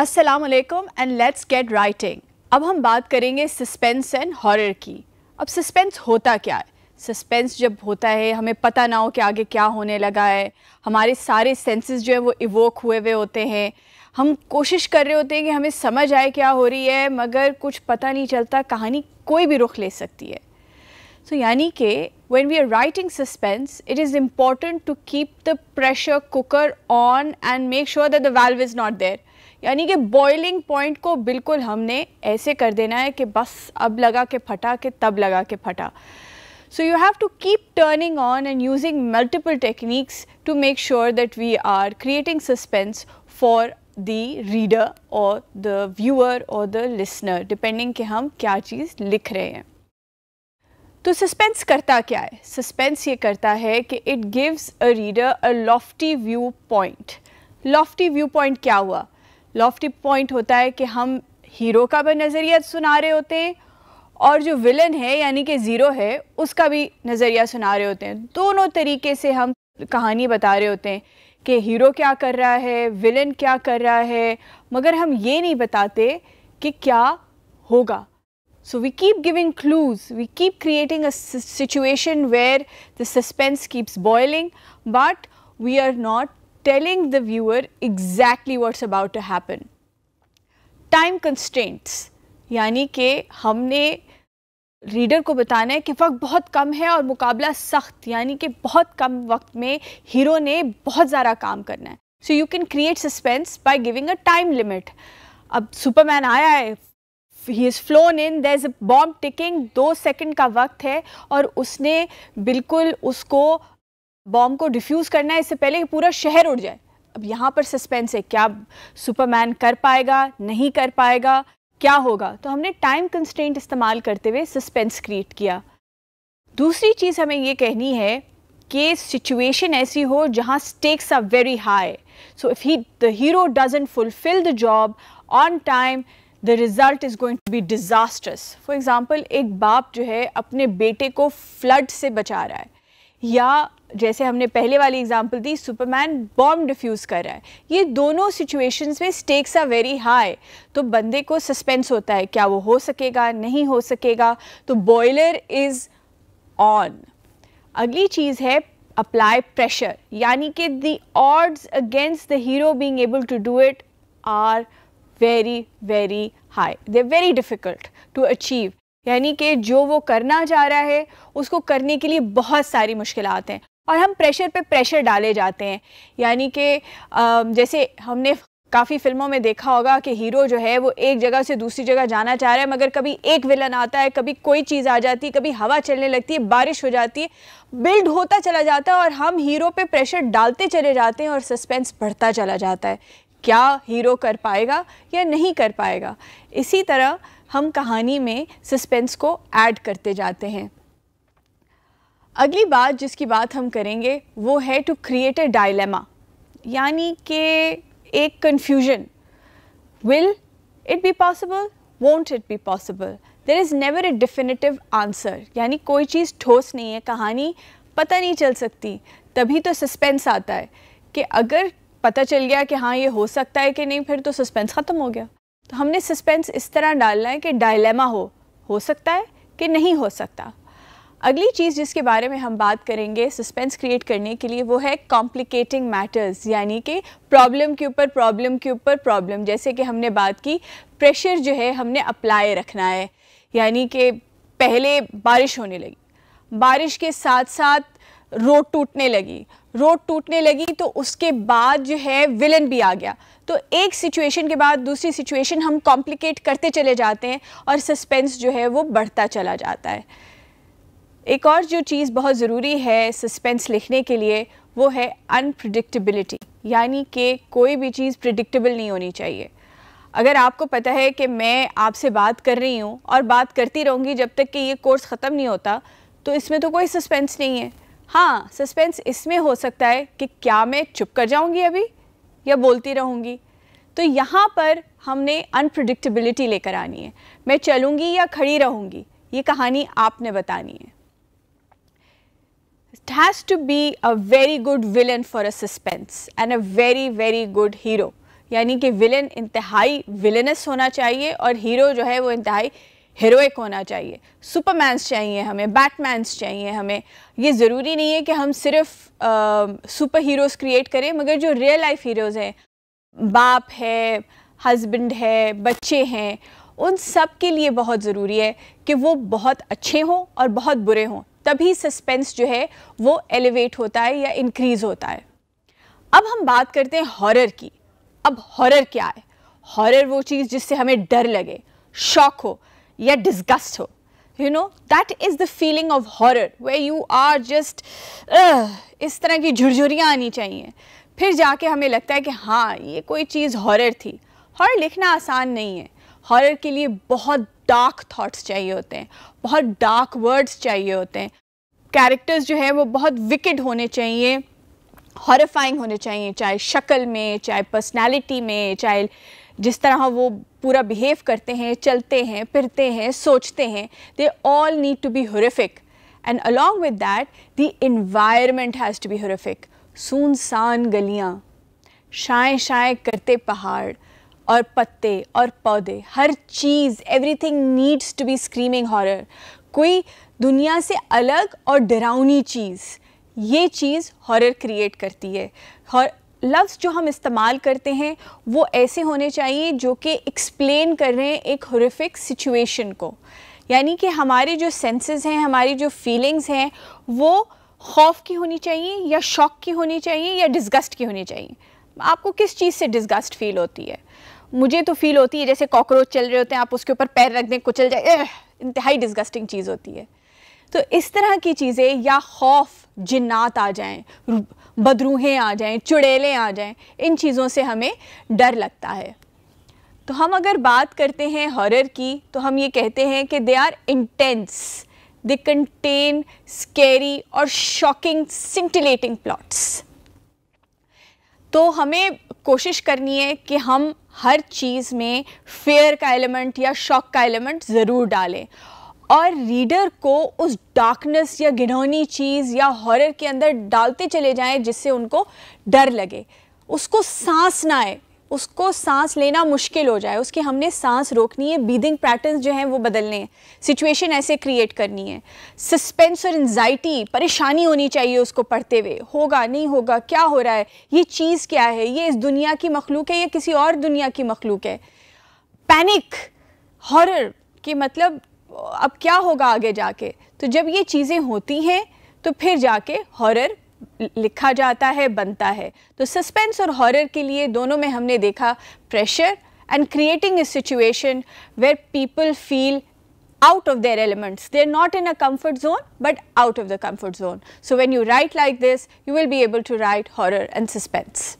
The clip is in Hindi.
अस्सलाम वालेकुम एंड लेट्स गेट राइटिंग अब हम बात करेंगे सस्पेंस एंड हॉरर की अब सस्पेंस होता क्या है सस्पेंस जब होता है हमें पता ना हो कि आगे क्या होने लगा है हमारे सारे सेंसेस जो है वो इवोक हुए हुए होते हैं हम कोशिश कर रहे होते हैं कि हमें समझ आए क्या हो रही है मगर कुछ पता नहीं चलता कहानी कोई भी रुख ले सकती है सो यानी कि when we are writing suspense it is important to keep the pressure cooker on and make sure that the valve is not there यानी कि बॉइलिंग पॉइंट को बिल्कुल हमने ऐसे कर देना है कि बस अब लगा के फटा के तब लगा के फटा so you have to keep turning on and using multiple techniques to make sure that we are creating suspense for the reader और द व्यूअर और द लिसनर डिपेंडिंग कि हम क्या चीज़ लिख रहे हैं तो सस्पेंस करता क्या है सस्पेंस ये करता है कि it gives a reader a lofty view point lofty view point क्या हुआ लॉफ्टी पॉइंट होता है कि हम हीरो का भी नज़रिया सुना रहे होते हैं और जो विलन है यानी कि ज़ीरो है उसका भी नज़रिया सुना रहे होते हैं दोनों तरीके से हम कहानी बता रहे होते हैं कि हीरो क्या कर रहा है विलन क्या कर रहा है मगर हम ये नहीं बताते कि क्या होगा so we keep giving clues we keep creating a situation where the suspense keeps boiling but we are not telling the viewer exactly what's about to happen. Time constraints यानी कि हमने रीडर को बताना है कि वक्त बहुत कम है और मुकाबला सख्त यानी कि बहुत कम वक्त में हीरो ने बहुत ज़्यादा काम करना है so you can create suspense by giving a time limit अब सुपरमैन आया है he is flown in there is a bomb ticking दो सेकंड का वक्त है और उसने बिल्कुल उसको बॉम्ब को डिफ्यूज करना है इससे पहले कि पूरा शहर उड़ जाए अब यहाँ पर सस्पेंस है क्या सुपरमैन कर पाएगा नहीं कर पाएगा क्या होगा तो हमने टाइम कंस्टेंट इस्तेमाल करते हुए सस्पेंस क्रिएट किया दूसरी चीज़ हमें ये कहनी है कि सिचुएशन ऐसी हो जहाँ stakes are very high so if he the hero doesn't fulfil the job on time the result is going to be disasters for example एक बाप जो है अपने बेटे को फ्लड से बचा रहा है या जैसे हमने पहले वाली एग्जांपल दी सुपरमैन बॉम्ब डिफ्यूज़ कर रहा है ये दोनों सिचुएशंस में स्टेक्स आर वेरी हाई तो बंदे को सस्पेंस होता है क्या वो हो सकेगा नहीं हो सकेगा तो बॉयलर इज़ ऑन अगली चीज़ है अप्लाई प्रेशर यानी कि the odds against the hero being able to do it are very very high they very difficult to achieve यानी कि जो वो करना चाह रहा है उसको करने के लिए बहुत सारी मुश्किल हैं और हम प्रेशर पे प्रेशर डाले जाते हैं यानी कि जैसे हमने काफ़ी फिल्मों में देखा होगा कि हीरो जो है वो एक जगह से दूसरी जगह जाना चाह रहा है मगर कभी एक विलन आता है कभी कोई चीज़ आ जाती है कभी हवा चलने लगती है बारिश हो जाती है बिल्ड होता चला जाता है और हम हीरो पे प्रेशर डालते चले जाते हैं और सस्पेंस बढ़ता चला जाता है क्या हीरो कर पाएगा या नहीं कर पाएगा इसी तरह हम कहानी में सस्पेंस को ऐड करते जाते हैं अगली बात जिसकी बात हम करेंगे वो है टू क्रिएट अ डायलेमा यानी कि एक confusion will it be possible won't it be possible there is never a definitive answer यानी कोई चीज़ ठोस नहीं है कहानी पता नहीं चल सकती तभी तो सस्पेंस आता है कि अगर पता चल गया कि हाँ ये हो सकता है कि नहीं फिर तो सस्पेंस ख़त्म हो गया तो हमने सस्पेंस इस तरह डालना है कि डायलेमा हो हो सकता है कि नहीं हो सकता अगली चीज़ जिसके बारे में हम बात करेंगे सस्पेंस क्रिएट करने के लिए वो है कॉम्प्लिकेटिंग मैटर्स यानी कि प्रॉब्लम के ऊपर प्रॉब्लम के ऊपर प्रॉब्लम जैसे कि हमने बात की प्रेशर जो है हमने अप्लाई रखना है यानी कि पहले बारिश होने लगी बारिश के साथ साथ रोड टूटने लगी रोड टूटने लगी तो उसके बाद जो है विलन भी आ गया तो एक सिचुएशन के बाद दूसरी सिचुएशन हम कॉम्प्लिकेट करते चले जाते हैं और सस्पेंस जो है वो बढ़ता चला जाता है एक और जो चीज़ बहुत ज़रूरी है सस्पेंस लिखने के लिए वो है अनप्रडिक्टबिलिटी यानी कि कोई भी चीज़ प्रडिक्टबल नहीं होनी चाहिए अगर आपको पता है कि मैं आपसे बात कर रही हूँ और बात करती रहूँगी जब तक कि ये कोर्स ख़त्म नहीं होता तो इसमें तो कोई सस्पेंस नहीं है हाँ सस्पेंस इसमें हो सकता है कि क्या मैं चुप कर जाऊँगी अभी या बोलती रहूँगी तो यहाँ पर हमने अनप्रडिक्टबिलिटी लेकर आनी है मैं चलूँगी या खड़ी रहूँगी ये कहानी आपने बतानी है has to be a very good villain for a suspense and a very very good hero. यानी कि विलेन इंतहाई विलेनस होना चाहिए और हीरो जो है वो इंतहाई हीरोइक होना चाहिए सुपरमैन्स चाहिए हमें बैटमैन्स चाहिए हमें ये ज़रूरी नहीं है कि हम सिर्फ सुपर हीरोज़ क्रिएट करें मगर जो रियल लाइफ हीरोज़ हैं बाप है हस्बैंड है बच्चे हैं उन सब के लिए बहुत ज़रूरी है कि वो बहुत अच्छे हों और बहुत बुरे हों तभी सस्पेंस जो है वो एलिवेट होता है या इंक्रीज होता है अब हम बात करते हैं हॉरर की अब हॉरर क्या है हॉरर वो चीज़ जिससे हमें डर लगे शॉक हो या डिस्गस्ट हो you know that is the feeling of horror way you are just इस तरह की झुरझुरियाँ आनी चाहिए फिर जाके हमें लगता है कि हाँ ये कोई चीज़ हॉरर थी हॉरर लिखना आसान नहीं है हॉरर के लिए बहुत डार्क थाट्स चाहिए होते हैं बहुत डार्क वर्ड्स चाहिए होते हैं कैरेक्टर्स जो है वो बहुत विकेड होने चाहिए हॉरिफाइंग होने चाहिए चाहे शक्ल में चाहे पर्सनालिटी में चाहे जिस तरह वो पूरा बिहेव करते हैं चलते हैं फिरते हैं सोचते हैं they all need to be horrific and along with that the environment has to be horrific सुनसान गलियाँ शाएँ शाएँ करते पहाड़ और पत्ते और पौधे हर चीज़ everything needs to be screaming horror कोई दुनिया से अलग और डरावनी चीज़ ये चीज़ हॉरर क्रिएट करती है और लफ्ज़ जो हम इस्तेमाल करते हैं वो ऐसे होने चाहिए जो कि एक्सप्लेन कर रहे हैं एक हॉरिफिक सिचुएशन को यानी कि हमारे जो सेंसेस हैं हमारी जो फीलिंग्स हैं वो खौफ की होनी चाहिए या शौक की होनी चाहिए या डिसगस्ट की होनी चाहिए आपको किस चीज़ से डिसगस्ट फील होती है मुझे तो फील होती है जैसे कॉकरोच चल रहे होते हैं आप उसके ऊपर पैर रख दें कुचल जाए इंतहाई डिस्गस्टिंग चीज़ होती है तो इस तरह की चीज़ें या खौफ जिन्नात आ जाएं बदरूहें आ जाएं चुड़ैलें आ जाएं इन चीज़ों से हमें डर लगता है तो हम अगर बात करते हैं हॉरर की तो हम ये कहते हैं कि they are intense they contain scary और शॉकिंग सिंटिलेटिंग प्लॉट्स तो हमें कोशिश करनी है कि हम हर चीज़ में फेयर का एलिमेंट या शॉक का एलिमेंट ज़रूर डालें और रीडर को उस डार्कनेस या घिनौनी चीज़ या हॉरर के अंदर डालते चले जाएं जिससे उनको डर लगे उसको सांस ना आए उसको सांस लेना मुश्किल हो जाए उसकी हमने सांस रोकनी है ब्रीदिंग पैटर्न जो हैं वो बदलने हैं सिचुएशन ऐसे क्रिएट करनी है सस्पेंस और एनजाइटी परेशानी होनी चाहिए उसको पढ़ते हुए होगा नहीं होगा क्या हो रहा है ये चीज़ क्या है ये इस दुनिया की मखलूक है या किसी और दुनिया की मखलूक है पैनिक हॉरर कि मतलब अब क्या होगा आगे जाके तो जब ये चीज़ें होती हैं तो फिर जाके हॉरर लिखा जाता है बनता है तो सस्पेंस और हॉरर के लिए दोनों में हमने देखा pressure and creating a situation where people feel out of their elements. They're not in a comfort zone, but out of the comfort zone. So when you write like this, you will be able to write horror and suspense.